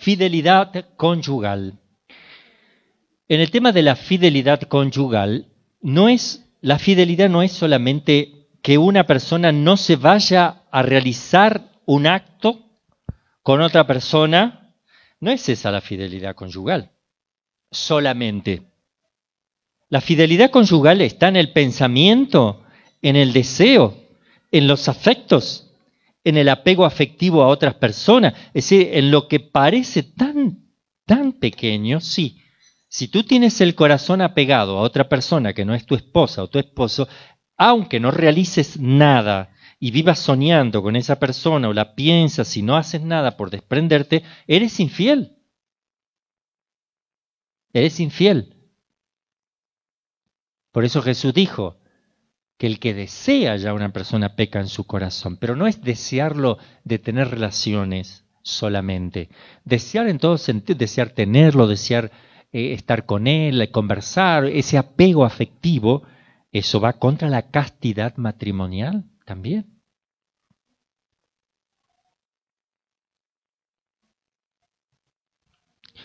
Fidelidad conyugal. En el tema de la fidelidad conyugal, no es, la fidelidad no es solamente que una persona no se vaya a realizar un acto con otra persona, no es esa la fidelidad conyugal, solamente. La fidelidad conyugal está en el pensamiento, en el deseo, en los afectos, en el apego afectivo a otras personas, es decir, en lo que parece tan, tan pequeño, sí. Si tú tienes el corazón apegado a otra persona que no es tu esposa o tu esposo, aunque no realices nada y vivas soñando con esa persona o la piensas y no haces nada por desprenderte, eres infiel. Eres infiel. Por eso Jesús dijo, que el que desea ya una persona peca en su corazón, pero no es desearlo de tener relaciones solamente. Desear en todo sentido, desear tenerlo, desear eh, estar con él, eh, conversar, ese apego afectivo, eso va contra la castidad matrimonial también.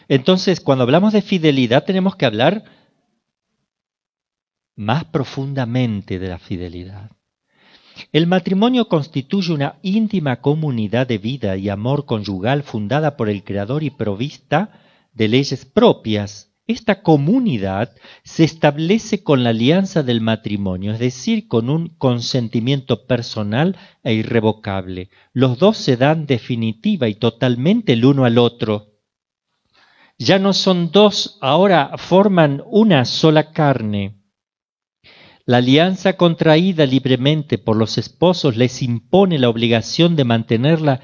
Entonces, cuando hablamos de fidelidad, tenemos que hablar más profundamente de la fidelidad. El matrimonio constituye una íntima comunidad de vida y amor conyugal fundada por el Creador y provista de leyes propias. Esta comunidad se establece con la alianza del matrimonio, es decir, con un consentimiento personal e irrevocable. Los dos se dan definitiva y totalmente el uno al otro. Ya no son dos, ahora forman una sola carne. La alianza contraída libremente por los esposos les impone la obligación de mantenerla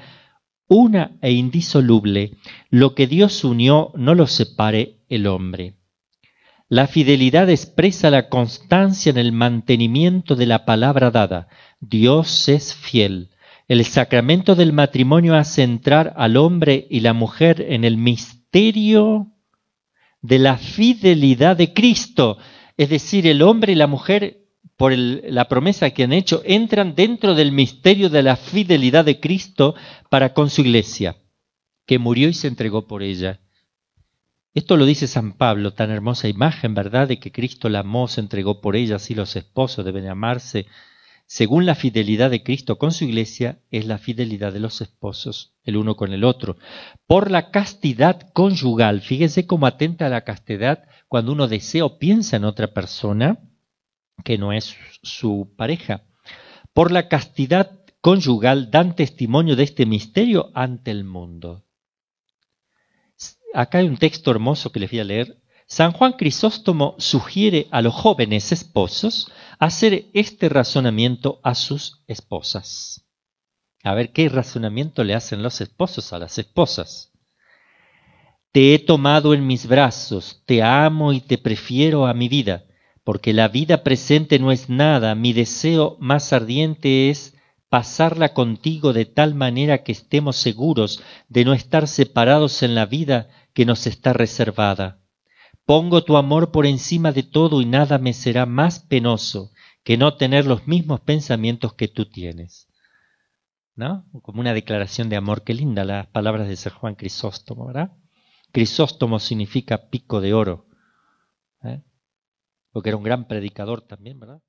una e indisoluble. Lo que Dios unió no lo separe el hombre. La fidelidad expresa la constancia en el mantenimiento de la palabra dada. Dios es fiel. El sacramento del matrimonio hace entrar al hombre y la mujer en el misterio de la fidelidad de Cristo. Es decir, el hombre y la mujer, por la promesa que han hecho, entran dentro del misterio de la fidelidad de Cristo para con su iglesia, que murió y se entregó por ella. Esto lo dice San Pablo, tan hermosa imagen, ¿verdad?, de que Cristo la amó, se entregó por ella, así los esposos deben amarse según la fidelidad de Cristo con su iglesia, es la fidelidad de los esposos, el uno con el otro. Por la castidad conyugal, fíjese cómo atenta a la castidad cuando uno desea o piensa en otra persona que no es su pareja. Por la castidad conyugal dan testimonio de este misterio ante el mundo. Acá hay un texto hermoso que les voy a leer. San Juan Crisóstomo sugiere a los jóvenes esposos hacer este razonamiento a sus esposas. A ver qué razonamiento le hacen los esposos a las esposas. Te he tomado en mis brazos, te amo y te prefiero a mi vida, porque la vida presente no es nada, mi deseo más ardiente es pasarla contigo de tal manera que estemos seguros de no estar separados en la vida que nos está reservada. Pongo tu amor por encima de todo y nada me será más penoso que no tener los mismos pensamientos que tú tienes. ¿No? Como una declaración de amor, qué linda las palabras de San Juan Crisóstomo, ¿verdad? Crisóstomo significa pico de oro, ¿eh? porque era un gran predicador también, ¿verdad?